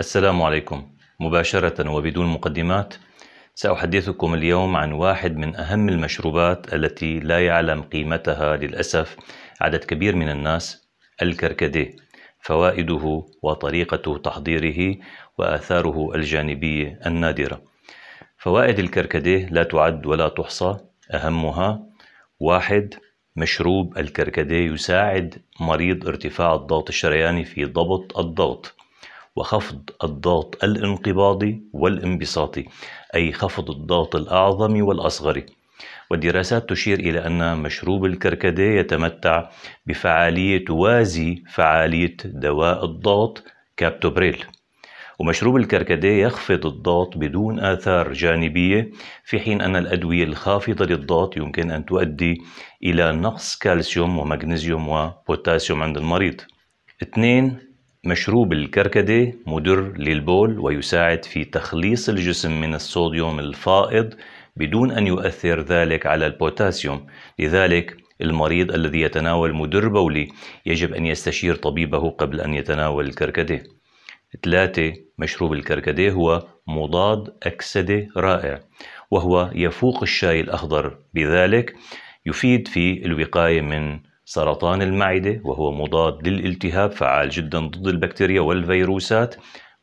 السلام عليكم مباشرة وبدون مقدمات سأحدثكم اليوم عن واحد من أهم المشروبات التي لا يعلم قيمتها للأسف عدد كبير من الناس الكركديه فوائده وطريقة تحضيره وآثاره الجانبية النادرة فوائد الكركديه لا تعد ولا تحصى أهمها واحد مشروب الكركديه يساعد مريض ارتفاع الضغط الشرياني في ضبط الضغط وخفض الضغط الانقباضي والانبساطي أي خفض الضغط الأعظم والأصغر والدراسات تشير إلى أن مشروب الكركديه يتمتع بفعالية توازي فعالية دواء الضغط كابتوبريل ومشروب الكركديه يخفض الضغط بدون آثار جانبية في حين أن الأدوية الخافضة للضغط يمكن أن تؤدي إلى نقص كالسيوم ومغنيسيوم وبوتاسيوم عند المريض. اثنين مشروب الكركديه مدر للبول ويساعد في تخليص الجسم من الصوديوم الفائض بدون أن يؤثر ذلك على البوتاسيوم لذلك المريض الذي يتناول مدر بولي يجب أن يستشير طبيبه قبل أن يتناول الكركديه ثلاثة مشروب الكركديه هو مضاد أكسدة رائع وهو يفوق الشاي الأخضر بذلك يفيد في الوقاية من سرطان المعدة وهو مضاد للالتهاب فعال جدا ضد البكتيريا والفيروسات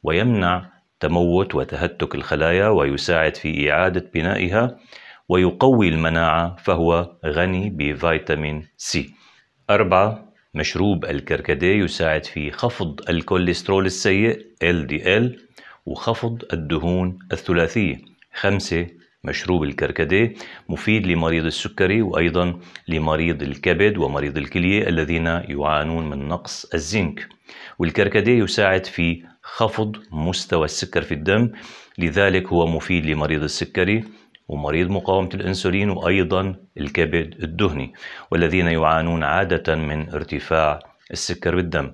ويمنع تموت وتهتك الخلايا ويساعد في إعادة بنائها ويقوي المناعة فهو غني بفيتامين سي أربعة مشروب الكركديه يساعد في خفض الكوليسترول السيء LDL وخفض الدهون الثلاثية خمسة مشروب الكركديه مفيد لمريض السكري وأيضا لمريض الكبد ومريض الكلية الذين يعانون من نقص الزنك والكركديه يساعد في خفض مستوى السكر في الدم لذلك هو مفيد لمريض السكري ومريض مقاومة الأنسولين وأيضا الكبد الدهني والذين يعانون عادة من ارتفاع السكر بالدم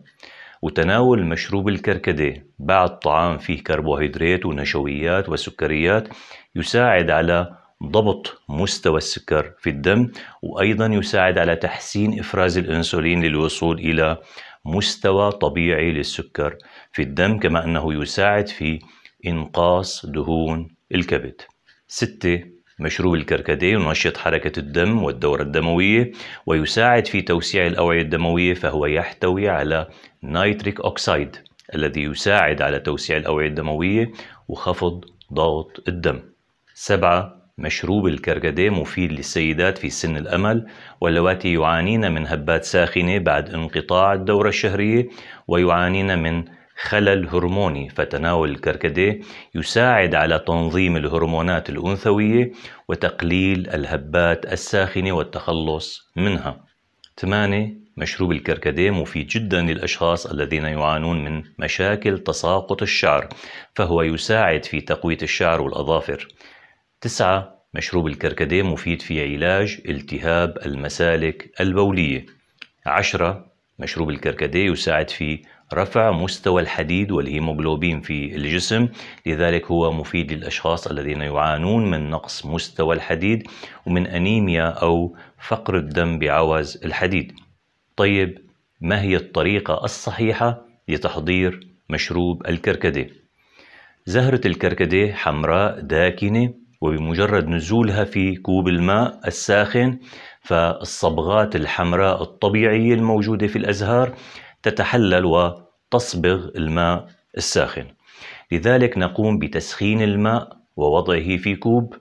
وتناول مشروب الكركديه بعد طعام فيه كربوهيدرات ونشويات وسكريات يساعد على ضبط مستوى السكر في الدم وأيضا يساعد على تحسين إفراز الأنسولين للوصول إلى مستوى طبيعي للسكر في الدم كما أنه يساعد في إنقاص دهون الكبد ستة مشروب الكركديه ينشط حركة الدم والدورة الدموية ويساعد في توسيع الأوعية الدموية فهو يحتوي على نيتريك اوكسيد الذي يساعد على توسيع الأوعية الدموية وخفض ضغط الدم سبعة مشروب الكركديه مفيد للسيدات في سن الأمل واللواتي يعانين من هبات ساخنة بعد انقطاع الدورة الشهرية ويعانين من خلل هرموني فتناول الكركديه يساعد على تنظيم الهرمونات الأنثوية وتقليل الهبات الساخنة والتخلص منها 8 مشروب الكركديه مفيد جدا للأشخاص الذين يعانون من مشاكل تساقط الشعر فهو يساعد في تقوية الشعر والأظافر 9 مشروب الكركديه مفيد في علاج التهاب المسالك البولية 10 مشروب الكركديه يساعد في رفع مستوى الحديد والهيموغلوبين في الجسم لذلك هو مفيد للأشخاص الذين يعانون من نقص مستوى الحديد ومن أنيميا أو فقر الدم بعوز الحديد طيب ما هي الطريقة الصحيحة لتحضير مشروب الكركديه زهرة الكركديه حمراء داكنة وبمجرد نزولها في كوب الماء الساخن فالصبغات الحمراء الطبيعية الموجودة في الأزهار تتحلل وتصبغ الماء الساخن لذلك نقوم بتسخين الماء ووضعه في كوب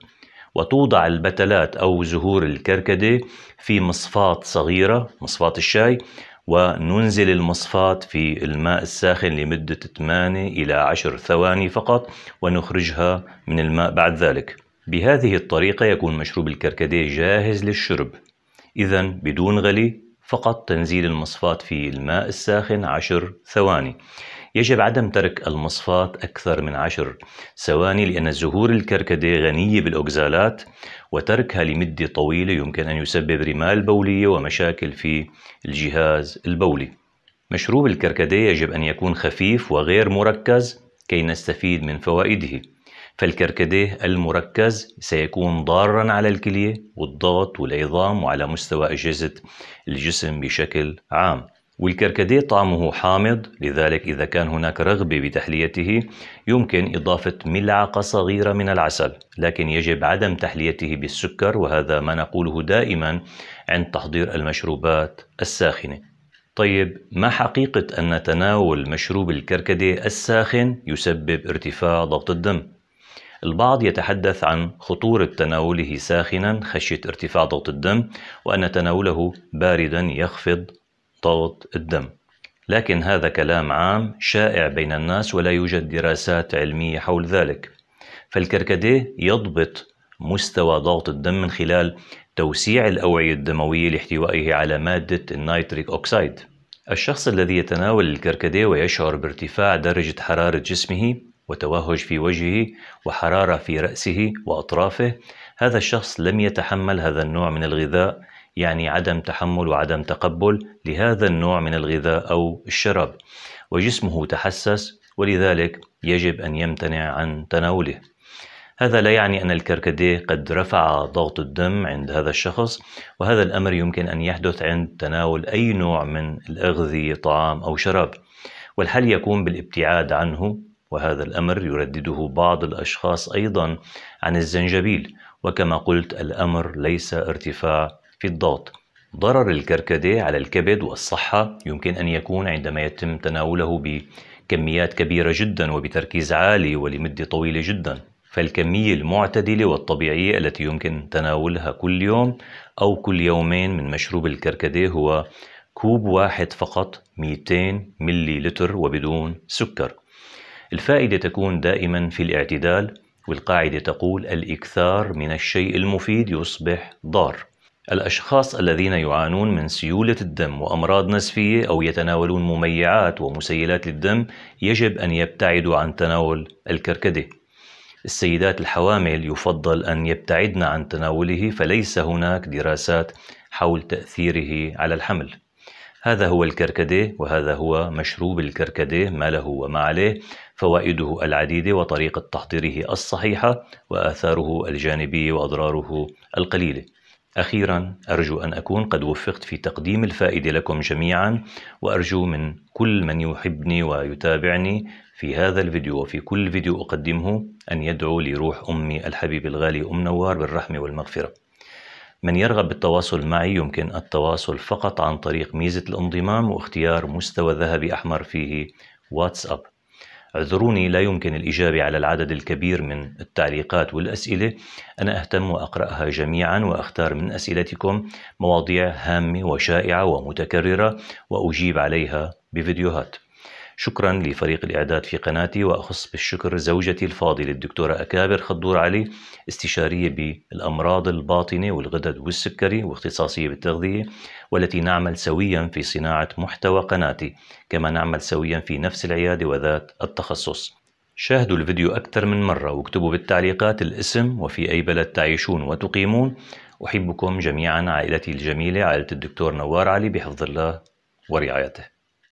وتوضع البتلات أو زهور الكركدة في مصفاة صغيرة مصفاة الشاي وننزل المصفاة في الماء الساخن لمدة 8 إلى 10 ثواني فقط ونخرجها من الماء بعد ذلك بهذه الطريقة يكون مشروب الكركديه جاهز للشرب إذا بدون غلي فقط تنزيل المصفاة في الماء الساخن 10 ثواني يجب عدم ترك المصفاة أكثر من 10 ثواني لأن زهور الكركديه غنية بالأوكزالات وتركها لمدة طويلة يمكن أن يسبب رمال بولية ومشاكل في الجهاز البولي مشروب الكركديه يجب أن يكون خفيف وغير مركز كي نستفيد من فوائده فالكركديه المركز سيكون ضارا على الكلية والضغط والعظام وعلى مستوى أجهزة الجسم بشكل عام والكركديه طعمه حامض لذلك إذا كان هناك رغبة بتحليته يمكن إضافة ملعقة صغيرة من العسل لكن يجب عدم تحليته بالسكر وهذا ما نقوله دائما عند تحضير المشروبات الساخنة طيب ما حقيقة أن تناول مشروب الكركديه الساخن يسبب ارتفاع ضغط الدم؟ البعض يتحدث عن خطورة تناوله ساخنا خشية ارتفاع ضغط الدم وأن تناوله باردا يخفض ضغط الدم لكن هذا كلام عام شائع بين الناس ولا يوجد دراسات علمية حول ذلك فالكركديه يضبط مستوى ضغط الدم من خلال توسيع الأوعية الدموية لاحتوائه على مادة النيتريك أوكسيد الشخص الذي يتناول الكركديه ويشعر بارتفاع درجة حرارة جسمه وتوهج في وجهه وحرارة في رأسه وأطرافه هذا الشخص لم يتحمل هذا النوع من الغذاء يعني عدم تحمل وعدم تقبل لهذا النوع من الغذاء أو الشراب وجسمه تحسس ولذلك يجب أن يمتنع عن تناوله هذا لا يعني أن الكركديه قد رفع ضغط الدم عند هذا الشخص وهذا الأمر يمكن أن يحدث عند تناول أي نوع من الأغذية طعام أو شراب والحل يكون بالابتعاد عنه وهذا الأمر يردده بعض الأشخاص أيضا عن الزنجبيل وكما قلت الأمر ليس ارتفاع في الضغط ضرر الكركديه على الكبد والصحة يمكن أن يكون عندما يتم تناوله بكميات كبيرة جدا وبتركيز عالي ولمدة طويلة جدا فالكمية المعتدلة والطبيعية التي يمكن تناولها كل يوم أو كل يومين من مشروب الكركديه هو كوب واحد فقط 200 ملي لتر وبدون سكر الفائدة تكون دائما في الاعتدال والقاعدة تقول الإكثار من الشيء المفيد يصبح ضار الأشخاص الذين يعانون من سيولة الدم وأمراض نزفية أو يتناولون مميعات ومسيلات للدم يجب أن يبتعدوا عن تناول الكركديه السيدات الحوامل يفضل أن يبتعدن عن تناوله فليس هناك دراسات حول تأثيره على الحمل هذا هو الكركديه وهذا هو مشروب الكركديه ما له وما عليه فوائده العديدة وطريقة تحضيره الصحيحة وآثاره الجانبية وأضراره القليلة أخيرا أرجو أن أكون قد وفقت في تقديم الفائدة لكم جميعا وأرجو من كل من يحبني ويتابعني في هذا الفيديو وفي كل فيديو أقدمه أن يدعو لروح أمي الحبيب الغالي أم نوار بالرحمة والمغفرة من يرغب بالتواصل معي يمكن التواصل فقط عن طريق ميزة الانضمام واختيار مستوى ذهبي أحمر فيه واتساب اعذروني لا يمكن الإجابة على العدد الكبير من التعليقات والأسئلة أنا أهتم وأقرأها جميعا وأختار من أسئلتكم مواضيع هامة وشائعة ومتكررة وأجيب عليها بفيديوهات شكرا لفريق الإعداد في قناتي وأخص بالشكر زوجتي الفاضلة الدكتورة أكابر خضور علي استشارية بالأمراض الباطنة والغدد والسكري واختصاصية بالتغذية والتي نعمل سويا في صناعة محتوى قناتي كما نعمل سويا في نفس العيادة وذات التخصص شاهدوا الفيديو أكثر من مرة واكتبوا بالتعليقات الاسم وفي أي بلد تعيشون وتقيمون أحبكم جميعا عائلتي الجميلة عائلة الدكتور نوار علي بحفظ الله ورعايته